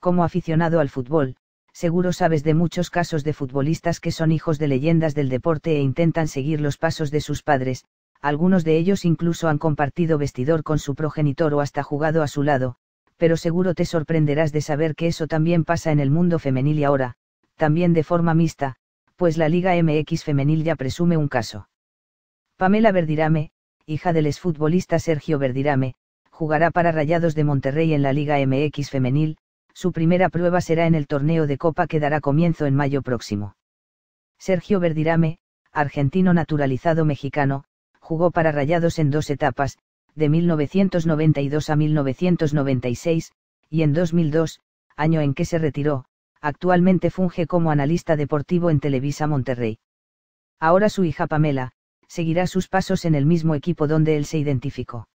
como aficionado al fútbol, seguro sabes de muchos casos de futbolistas que son hijos de leyendas del deporte e intentan seguir los pasos de sus padres, algunos de ellos incluso han compartido vestidor con su progenitor o hasta jugado a su lado, pero seguro te sorprenderás de saber que eso también pasa en el mundo femenil y ahora, también de forma mixta, pues la Liga MX femenil ya presume un caso. Pamela Verdirame, hija del exfutbolista Sergio Verdirame, jugará para Rayados de Monterrey en la Liga MX femenil, su primera prueba será en el torneo de Copa que dará comienzo en mayo próximo. Sergio Verdirame, argentino naturalizado mexicano, jugó para Rayados en dos etapas, de 1992 a 1996, y en 2002, año en que se retiró, actualmente funge como analista deportivo en Televisa Monterrey. Ahora su hija Pamela, seguirá sus pasos en el mismo equipo donde él se identificó.